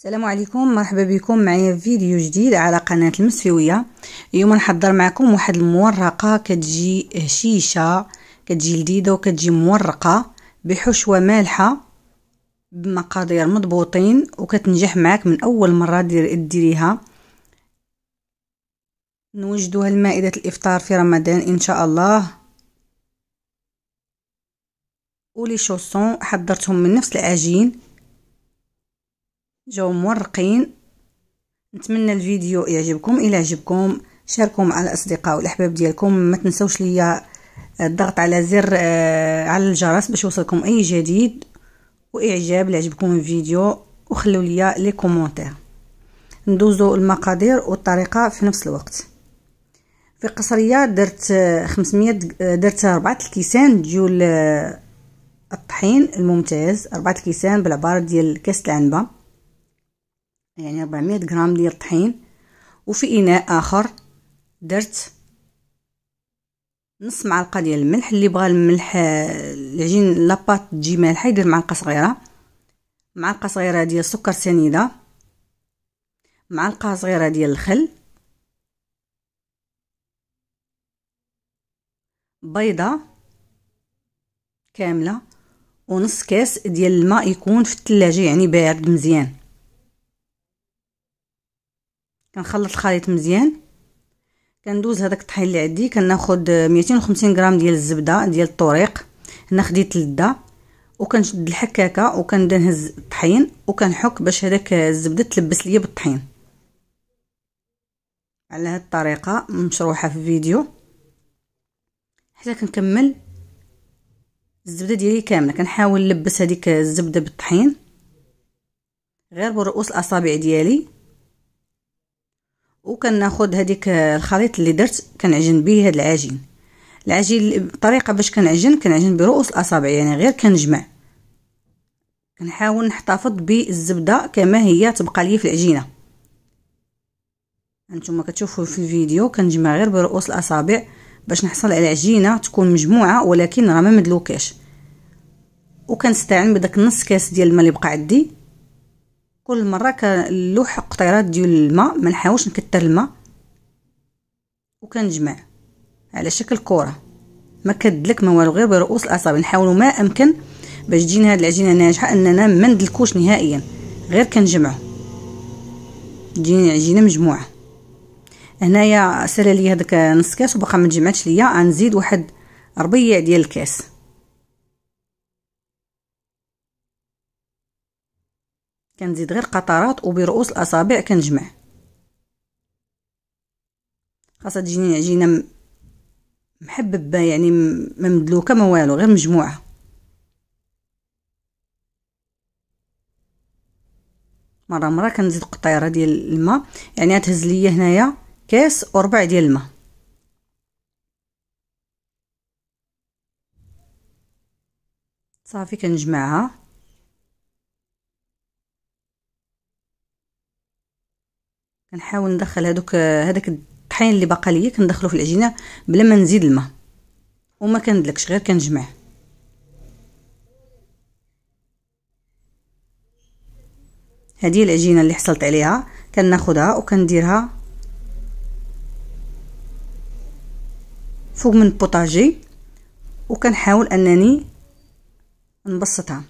السلام عليكم مرحبا بكم معايا في فيديو جديد على قناة المسفوية اليوم نحضر معكم واحد المورقة كتجي هشيشة كتجي لذيذة وكتجي مورقة بحشوة مالحة بمقادير مضبوطين وكتنجح معاك من اول مرة دير ديريها نوجدوها لمائدة الافطار في رمضان ان شاء الله ولي شوسون حضرتهم من نفس العجين جاو مورقين نتمنى الفيديو يعجبكم الى عجبكم شاركوه مع الاصدقاء والاحباب ديالكم ما تنسوش ليا آه، الضغط على زر آه، على الجرس باش يوصلكم اي جديد واعجاب اللي عجبكم الفيديو وخلوا ليا لي كومونتير ندوزو المقادير والطريقه في نفس الوقت في قصريه درت 500 آه، درت 4 الكيسان ديال الطحين الممتاز 4 الكيسان بالعباره ديال كاس العنبه يعني 400 غرام ديال الطحين وفي اناء اخر درت نص معلقه ديال الملح اللي بغى الملح العجين لاباط تجي مالحه يدير معلقه صغيره معلقه صغيره ديال سكر سنيده معلقه صغيره ديال الخل بيضه كامله ونص كاس ديال الماء يكون في الثلاجه يعني بارد مزيان كنخلط الخليط مزيان كندوز هذاك الطحين اللي عندي كناخد 250 غرام ديال الزبده ديال الطريق هنا خديت اللده وكنشد الحكاكه وكنبدا نهز الطحين وكنحك باش هذاك الزبده تلبس ليا بالطحين على هذه الطريقه مشروحه في فيديو حتى كنكمل الزبده ديالي كامله كنحاول نلبس هذيك الزبده بالطحين غير برؤوس الاصابع ديالي وكناخذ هذيك الخليط اللي درت كنعجن به هذا العجين العجين الطريقه باش كنعجن كنعجن برؤوس الاصابع يعني غير كنجمع كنحاول نحتفظ بالزبده كما هي تبقى لي في العجينه انتم كتشوفوا في الفيديو كنجمع غير برؤوس الاصابع باش نحصل على عجينه تكون مجموعه ولكن راه ما مدلوكاش وكنستعين بداك نص كاس ديال الماء اللي بقى عندي كل مره كنلوح قطيرات ديال الماء ما نحاولش نكثر الماء وكنجمع على شكل كره ما كدلك ما والو غير برؤوس الاعصاب نحاولوا ما امكن باش تجينا هاد العجينه ناجحه اننا ما ندلكوش نهائيا غير كنجمعو تجيني عجينه مجموعه هنايا سالا لي هذاك نص كاس وباقا ما تجمعتش ليا غنزيد واحد ربيع ديال الكاس كنزيد غير قطرات وبرؤوس الاصابع كنجمع خاصها تجيني عجينه محببه يعني ما مدلوكه ما والو غير مجموعه مره مره كنزيد قطيره ديال الماء يعني غتهز ليا هنايا كاس وربع ديال الماء صافي كنجمعها كنحاول ندخل هذوك هذاك الطحين اللي باقا ليا كندخلو في العجينه بلا ما نزيد الماء وما كندلكش غير كنجمع هذه العجينه اللي حصلت عليها كناخدها وكنديرها فوق من البوطاجي وكنحاول انني نبسطها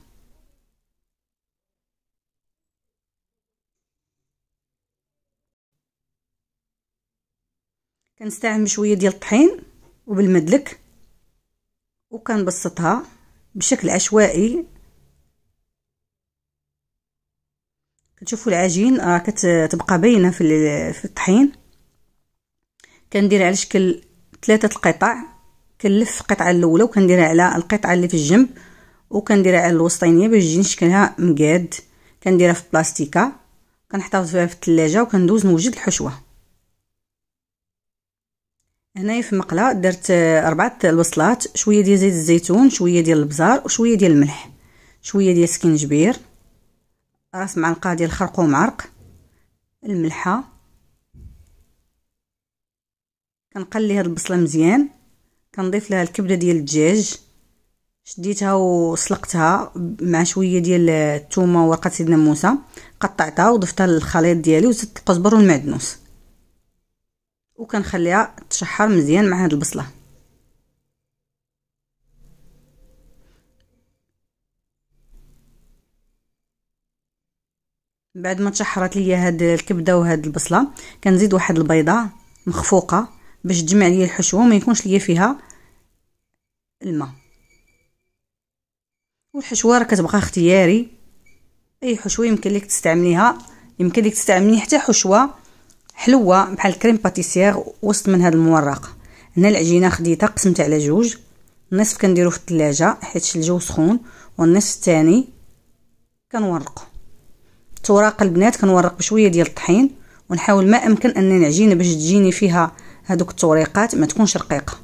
كنستعمل شويه ديال الطحين وبالمدلك وكنبسطها بشكل عشوائي كتشوفوا العجين راه كتبقى باينه في في الطحين كندير على شكل ثلاثه القطع كنلف القطعه الاولى وكنديرها على القطعه اللي في الجنب وكنديرها على الوسطينيه باش يجي شكلها مقاد كنديرها في بلاستيكه كنحتفظ فيها في الثلاجه وكندوز نوجد الحشوه هنايا في المقله درت اربعه الوصلات شويه ديال زيت الزيتون شويه ديال البزار وشويه ديال الملح شويه ديال سكينجبير راس معلقه ديال خرقوم عرق الملحه كنقلي هاد البصله مزيان كنضيف لها الكبده ديال الدجاج شديتها وسلقتها مع شويه ديال الثومه وورقه سيدنا موسى قطعتها وضفتها للخليط ديالي وزدت القزبر والمعدنوس وكنخليها تشحر مزيان مع هاد البصله بعد ما تشحرت ليا هاد الكبده وهاد البصله كنزيد واحد البيضه مخفوقه باش تجمع ليا الحشوه وما يكونش ليا فيها الماء والحشوه راه كتبقى اختياري اي حشوه يمكن لك تستعمليها يمكن لك تستعملي حتى حشوه حلوه بحال كريم باتيسير وسط من هذا المورق هنا العجينه خديتها قسمت على جوج النصف كنديرو في الثلاجه حيت الجو سخون والنصف الثاني كنورقو التوراق البنات كنورق بشويه ديال الطحين ونحاول ما امكن ان العجينه باش تجيني فيها هذوك التوريقات ما تكونش رقيقه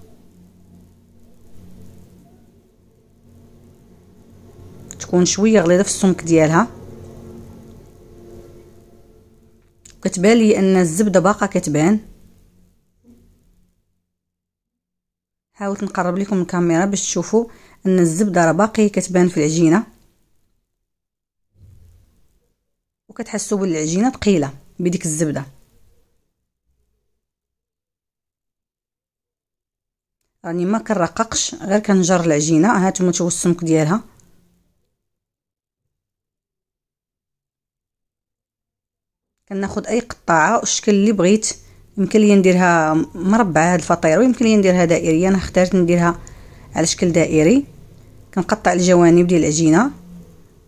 تكون شويه غليظه في السمك ديالها كتبان لي ان الزبده باقا كتبان حاولت نقرب لكم الكاميرا باش تشوفوا ان الزبده راه باقي كتبان في العجينه وكتحسوا بالعجينه ثقيله بديك الزبده راني يعني ما كنرققش غير كنجر العجينه ها نتوما السمك ديالها كناخد اي قطاعه الشكل اللي بغيت يمكن لي نديرها مربعه هاد الفطيره ويمكن لي نديرها دائريه انا اخترت نديرها على شكل دائري كنقطع الجوانب ديال العجينه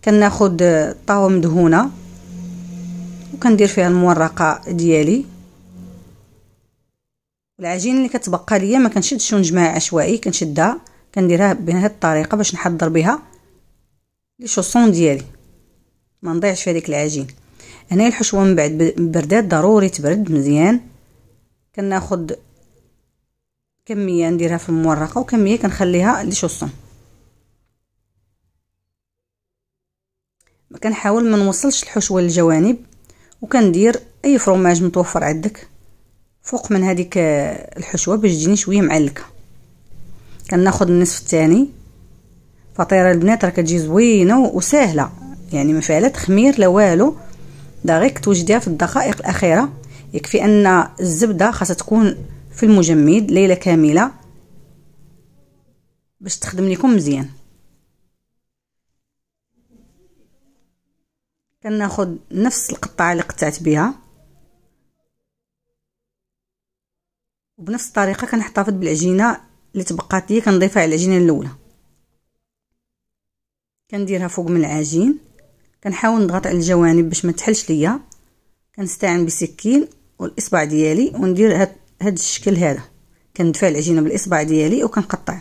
كناخد طاوه مدهونه وكندير فيها المورقه ديالي العجين اللي كتبقى ليا ما كنشدش ونجمع عشوائي كنشدها كنديرها بهذه الطريقه باش نحضر بها لي شوسون ديالي ما نضيعش في هذيك العجين يعني هنا الحشوه من بعد بردات ضروري تبرد مزيان كناخد كميه نديرها في المورقه وكميه كنخليها لشوصون كنحاول ما نوصلش الحشوه للجوانب وكندير اي فروماج متوفر عندك فوق من هذيك الحشوه باش تجيني شويه معلكه كناخد النصف الثاني فطيره البنات راه كتجي زوينه وسهله يعني ما فيها لا تخمير لا والو دقيق توجديها في الدقائق الأخيرة يكفي أن الزبدة خاصها تكون في المجمد ليلة كاملة باش تخدم لكم مزيان كناخد نفس القطعه اللي قطعت بها وبنفس الطريقه كنحتفظ بالعجينه اللي تبقات لي كنضيفها على العجينه الاولى كنديرها فوق من العجين كنحاول نضغط على الجوانب باش ما تحلش ليا كنستعين بسكين والاصبع ديالي وندير هاد, هاد الشكل هذا كندفع العجينه بالاصبع ديالي وكنقطع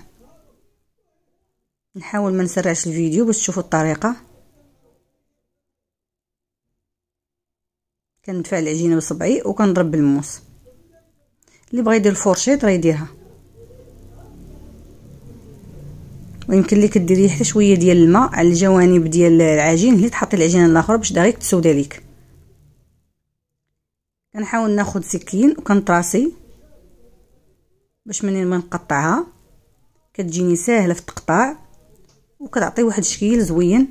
نحاول ما نسرعش الفيديو باش تشوفوا الطريقه كندفع العجينه بصبعي وكنضرب بالموس اللي بغى يدير الفورشيط راه يديرها ويمكن لك ديري حتى شويه ديال الماء على الجوانب ديال العجين اللي تحطي العجينه الاخرى باش دايريكت تسود عليك كنحاول ناخذ سكين وكنطراسي باش منين ما نقطعها كتجيني ساهله في التقطاع وكتعطي واحد الشكل زوين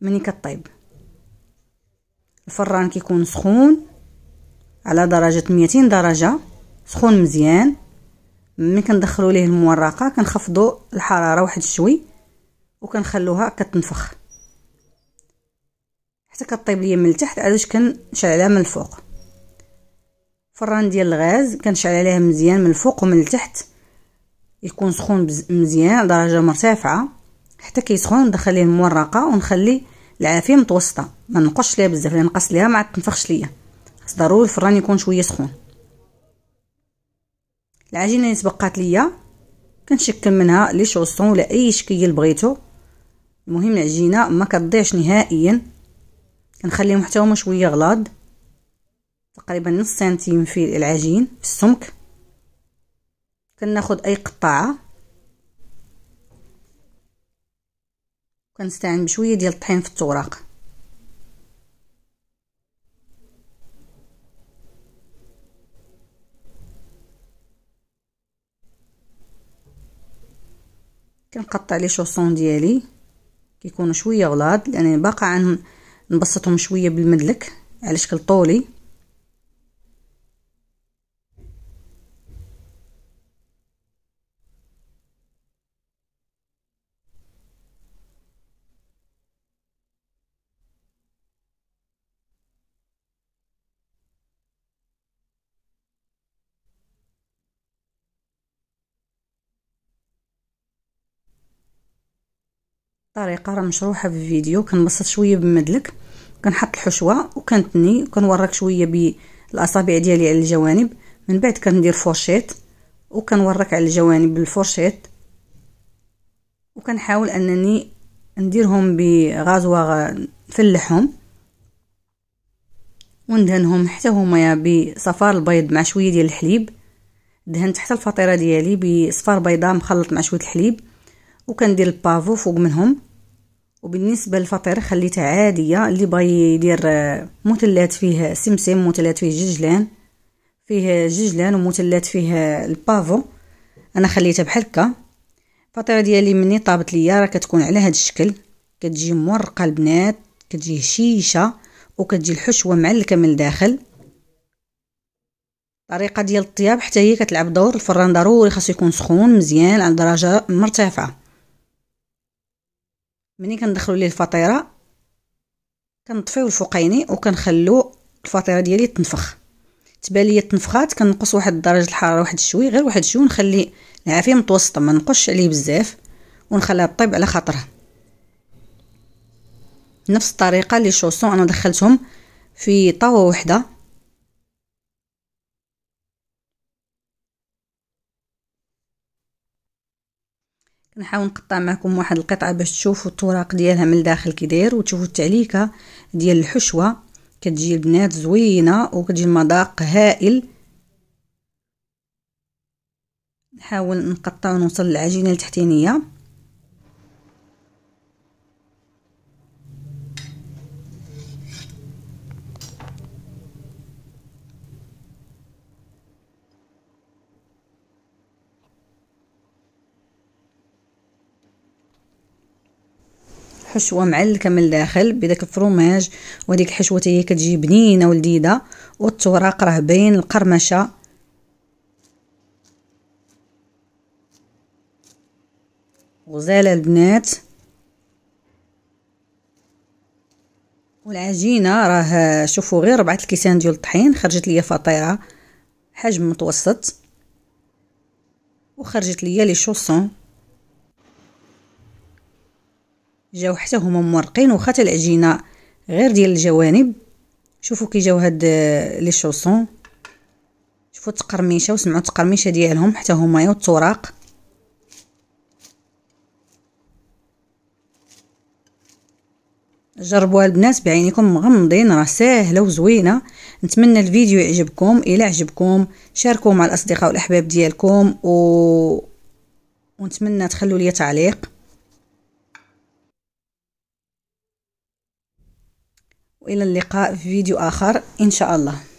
ملي كطيب الفران كيكون سخون على درجه 200 درجه سخون مزيان ملي كندخلوا ليه المورقه كنخفضوا الحراره واحد شوي وكنخلوها كتنفخ حتى كطيب ليا من التحت علاش كنشعلها من الفوق فران ديال الغاز كنشعل عليها مزيان من الفوق ومن التحت يكون سخون مزيان درجه مرتفعه حتى كيسخن ندخل ليه المورقه ونخلي العافيه متوسطه ما نقصش ليها بزاف لان نقص ليها ما تنفخش ليا ضروري الفران يكون شويه سخون العجينه اللي تبقات ليا كنشكل منها لي شوسون ولا اي شكل بغيتو المهم العجينه ما كتضيعش نهائيا كنخليهم حتى هما شويه غلاض تقريبا نص سنتيم في العجين في السمك كناخد اي قطاعه كنستعين بشويه ديال الطحين في التوراق كنقطع لي شوسون ديالي كيكونوا شويه غلاض لان يعني باقا عن نبسطهم شويه بالمدلك على شكل طولي الطريقه راه مشروحه في الفيديو كنبسط شويه بمدلك كنحط الحشوه وكنتني كنورك شويه بالاصابع ديالي على الجوانب من بعد كندير فورشيت وكنورك على الجوانب بالفورشيت وكنحاول انني نديرهم بغازوه نفلحهم وندهنهم حتى هما بصفار البيض مع شويه ديال الحليب دهنت حتى الفطيره ديالي بصفار بيضاء مخلط مع شويه الحليب وكندير البافو فوق منهم وبالنسبة للفطير خليتها عادية اللي بغى يدير آه، مثلات فيه سمسم مثلات فيه ججلان فيه ججلان ومثلات فيه البافو انا خليتها بحال هكا الفطيره ديالي مني طابت ليا راه كتكون على هذا الشكل كتجي مورقه البنات كتجي هشيشه وكتجي الحشوه معلكه من الداخل الطريقه ديال الطياب حتى هي كتلعب دور الفران ضروري خاصو يكون سخون مزيان على درجه مرتفعه ملي كندخلوا ليه الفطيره كنطفيو الفوقيني وكنخلو الفطيره ديالي تنفخ تبان ليا تنفخات كنقص واحد درجه الحراره واحد شوي غير واحد شوي ونخلي العافيه متوسطه ما نقصش عليه بزاف ونخليها طيب على خاطرها نفس الطريقه اللي شوسون انا دخلتهم في طاوه وحده نحاول نقطع معكم واحد القطعه باش تشوفوا الطراق ديالها من الداخل كدير وتشوفوا التعليكه ديال الحشوه كتجي البنات زوينه وكتجي المذاق هائل نحاول نقطع ونوصل العجينة التحتينيه حشوه معلكه من الداخل بداك الفروماج وديك الحشوه هي كتجي بنينه ولذيذه والتوراق راه باين القرمشه غزاله البنات والعجينه راه شوفوا غير ربعه الكيسان ديال الطحين خرجت ليا فطيره حجم متوسط وخرجت ليا لي شوسون جاو حتى هما مورقين وخا حتى العجينه غير ديال الجوانب شوفوا كي جاو هاد آه، لي شوسون شوفوا التقرميشه وسمعوا التقرميشه ديالهم حتى هما التوراق جربوها البنات بعينيكم مغمضين راه ساهله وزوينه نتمنى الفيديو يعجبكم الا عجبكم شاركوه مع الاصدقاء والاحباب ديالكم و ونتمنى تخلوا لي تعليق وإلى اللقاء في فيديو آخر إن شاء الله